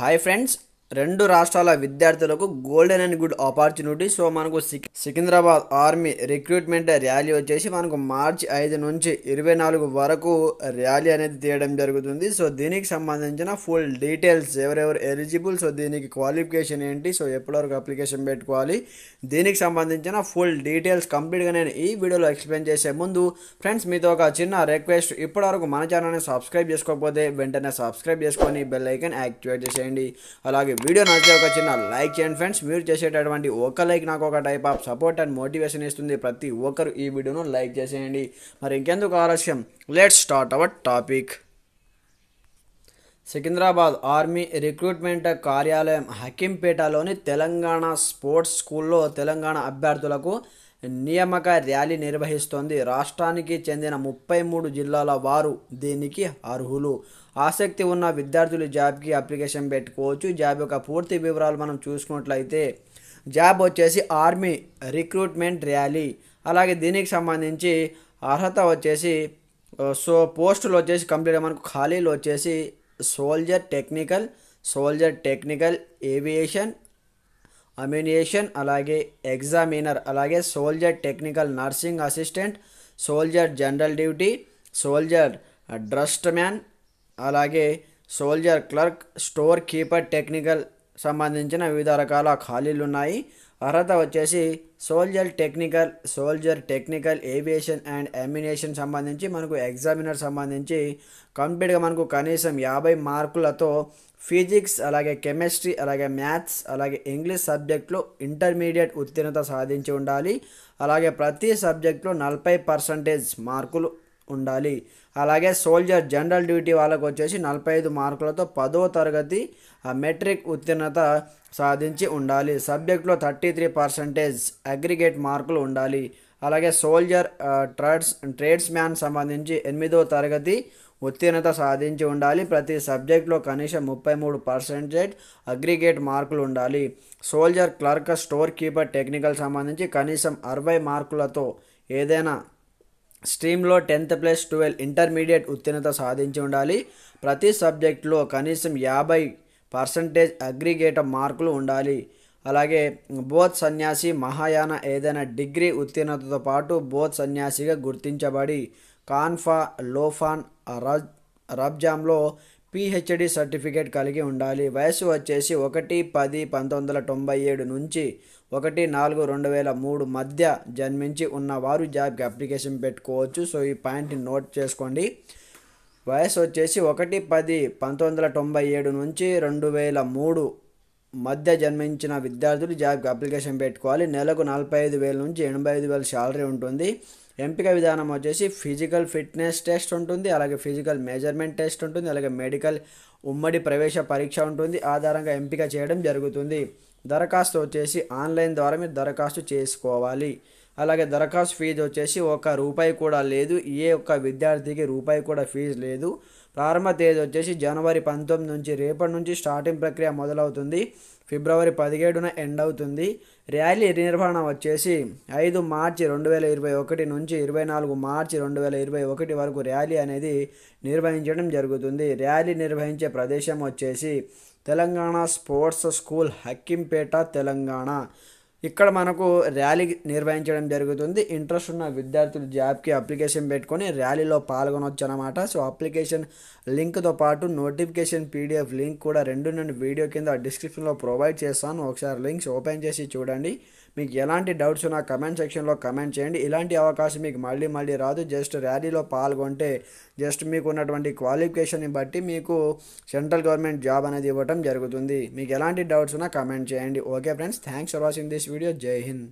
Hi friends, రెండు రాష్ట్రాల విద్యార్థులకు golden and good opportunity so మనకు సికింద్రాబాద్ ఆర్మీ రిక్రూట్మెంట్ ర్యాలీ వచ్చేసి మనకు మార్చి ఐదు నుంచి ఇరవై నాలుగు వరకు ర్యాలీ అనేది తీయడం జరుగుతుంది సో దీనికి సంబంధించిన ఫుల్ డీటెయిల్స్ ఎవరెవరు ఎలిజిబుల్ సో దీనికి క్వాలిఫికేషన్ ఏంటి సో ఎప్పటివరకు అప్లికేషన్ పెట్టుకోవాలి దీనికి సంబంధించిన ఫుల్ డీటెయిల్స్ కంప్లీట్గా నేను ఈ వీడియోలో ఎక్స్ప్లెయిన్ చేసే ముందు ఫ్రెండ్స్ మీతో ఒక చిన్న రిక్వెస్ట్ ఇప్పటివరకు మన ఛానల్ని సబ్స్క్రైబ్ చేసుకోకపోతే వెంటనే సబ్స్క్రైబ్ చేసుకొని బెల్ ఐకన్ యాక్టివేట్ చేసేయండి అలాగే వీడియో నచ్చితే ఒక చిన్న లైక్ చేయండి ఫ్రెండ్స్ మీరు చేసేటటువంటి ఒక లైక్ నాకు ఒక type of support and motivation ఇస్తుంది ప్రతి ఒక్కరు ఈ వీడియోను లైక్ చేసేయండి మరి ఇంకెందుకు ఆలస్యం let start our topic Secunderabad army recruitment కార్యాలయం హకీంపేటలోని తెలంగాణ స్పోర్ట్స్ స్కూల్లో తెలంగాణ అభ్యర్థులకు నియామక ర్యాలీ నిర్వహిస్తోంది రాష్ట్రానికి చెందిన ముప్పై మూడు జిల్లాల వారు దీనికి అర్హులు ఆసక్తి ఉన్న విద్యార్థులు జాబ్కి అప్లికేషన్ పెట్టుకోవచ్చు జాబ్ యొక్క పూర్తి వివరాలు మనం చూసుకున్నట్లయితే జాబ్ వచ్చేసి ఆర్మీ రిక్రూట్మెంట్ ర్యాలీ అలాగే దీనికి సంబంధించి అర్హత వచ్చేసి సో పోస్టులు వచ్చేసి కంప్లీట్ మనకు ఖాళీలు వచ్చేసి soldier technical soldier technical aviation ammunition అలాగే ఎగ్జామినర్ అలాగే soldier technical nursing assistant soldier general duty soldier tradesman అలాగే soldier clerk store keeper technical సంబంధించిన వివిధ రకాల ఖాళీలు ఉన్నాయి అర్హత వచ్చేసి soldier technical soldier technical aviation and ammunition సంబంధించి మనకు ఎగ్జామినర్ సంబంధించి కంప్లీట్గా మనకు కనీసం యాభై మార్కులతో ఫిజిక్స్ అలాగే కెమిస్ట్రీ అలాగే మ్యాథ్స్ అలాగే ఇంగ్లీష్ సబ్జెక్టులు ఇంటర్మీడియట్ ఉత్తీర్ణత సాధించి ఉండాలి అలాగే ప్రతి సబ్జెక్టులో నలభై పర్సంటేజ్ మార్కులు ఉండాలి అలాగే సోల్జర్ జనరల్ డ్యూటీ వాళ్ళకు వచ్చేసి నలభై ఐదు మార్కులతో పదో తరగతి మెట్రిక్ ఉత్తీర్ణత సాధించి ఉండాలి సబ్జెక్ట్లో థర్టీ త్రీ పర్సంటేజ్ అగ్రిగేట్ మార్కులు ఉండాలి అలాగే సోల్జర్ ట్రేడ్స్ ట్రేడ్స్ మ్యాన్ సంబంధించి ఎనిమిదో తరగతి ఉత్తీర్ణత సాధించి ఉండాలి ప్రతి సబ్జెక్ట్లో కనీసం ముప్పై మూడు పర్సెంటేజ్ అగ్రిగేట్ మార్కులు ఉండాలి soldier clerk store keeper technical సంబంధించి కనీసం అరవై మార్కులతో ఏదైనా స్ట్రీమ్లో టెన్త్ ప్లస్ ట్వెల్వ్ ఇంటర్మీడియట్ ఉత్తీర్ణత సాధించి ఉండాలి ప్రతి సబ్జెక్టులో కనీసం యాభై పర్సంటేజ్ అగ్రిగేట్ మార్కులు ఉండాలి అలాగే బోధ్ సన్యాసి మహాయాన ఏదైనా డిగ్రీ ఉత్తీర్ణతతో పాటు బోధ్ సన్యాసిగా గుర్తించబడి కాన్ఫా లోఫాన్ రబ్జాంలో రబ్జామ్లో పిహెచ్డి సర్టిఫికేట్ కలిగి ఉండాలి వయసు వచ్చేసి ఒకటి పది పంతొమ్మిది వందల తొంభై ఏడు నుంచి ఒకటి నాలుగు రెండు వేల మూడు మధ్య జన్మించి ఉన్న వారు జాబ్కి అప్లికేషన్ పెట్టుకోవచ్చు సో ఈ పాయింట్ని నోట్ చేసుకోండి వయసు వచ్చేసి ఒకటి పది పంతొమ్మిది వందల తొంభై ఏడు నుంచి రెండు వేల మూడు మధ్య జన్మించిన విద్యార్థులు జాబ్కి అప్లికేషన్ పెట్టుకోవాలి నెలకు నలభై ఐదు వేల నుంచి ఎనభై ఐదు వేల శాలరీ ఉంటుంది ఎంపిక విధానం వచ్చేసి ఫిజికల్ ఫిట్నెస్ టెస్ట్ ఉంటుంది అలాగే ఫిజికల్ మెజర్మెంట్ టెస్ట్ ఉంటుంది అలాగే మెడికల్ ఉమ్మడి ప్రవేశ పరీక్ష ఉంటుంది ఆధారంగా ఎంపిక చేయడం జరుగుతుంది దరఖాస్తు వచ్చేసి ఆన్లైన్ ద్వారా మీరు దరఖాస్తు చేసుకోవాలి అలాగే దరఖాస్తు ఫీజు వచ్చేసి ఒక రూపాయి కూడా లేదు ఏ ఒక్క విద్యార్థికి రూపాయి కూడా ఫీజు లేదు ప్రారంభ తేదీ వచ్చేసి జనవరి పంతొమ్మిది నుంచి రేపటి నుంచి స్టార్టింగ్ ప్రక్రియ మొదలవుతుంది ఫిబ్రవరి పదిహేడున ఎండ్ అవుతుంది ర్యాలీ నిర్వహణ వచ్చేసి ఐదు మార్చి రెండు వేల ఇరవై ఒకటి నుంచి ఇరవై నాలుగు మార్చి రెండు వేల ఇరవై ఒకటి వరకు ర్యాలీ అనేది నిర్వహించడం జరుగుతుంది ర్యాలీ నిర్వహించే ప్రదేశం వచ్చేసి తెలంగాణ స్పోర్ట్స్ స్కూల్ హక్కింపేట తెలంగాణ ఇక్కడ మనకు ర్యాలీ నిర్వహించడం జరుగుతుంది ఇంట్రెస్ట్ ఉన్న విద్యార్థులు జాబ్కి అప్లికేషన్ పెట్టుకొని ర్యాలీలో పాల్గొనవచ్చు అనమాట సో అప్లికేషన్ లింక్తో పాటు నోటిఫికేషన్ పీడిఎఫ్ లింక్ కూడా రెండు నేను వీడియో కింద డిస్క్రిప్షన్లో ప్రొవైడ్ చేస్తాను ఒకసారి లింక్స్ ఓపెన్ చేసి చూడండి మీకు ఎలాంటి డౌట్స్ ఉన్నా కమెంట్ సెక్షన్లో కమెంట్ చేయండి ఇలాంటి అవకాశం మీకు మళ్ళీ మళ్ళీ రాదు జస్ట్ ర్యాలీలో పాల్గొంటే జస్ట్ మీకు ఉన్నటువంటి క్వాలిఫికేషన్ని బట్టి మీకు సెంట్రల్ గవర్నమెంట్ జాబ్ అనేది ఇవ్వడం జరుగుతుంది మీకు ఎలాంటి డౌట్స్ ఉన్నా కమెంట్ చేయండి okay friends thanks for watching this video Jai Hind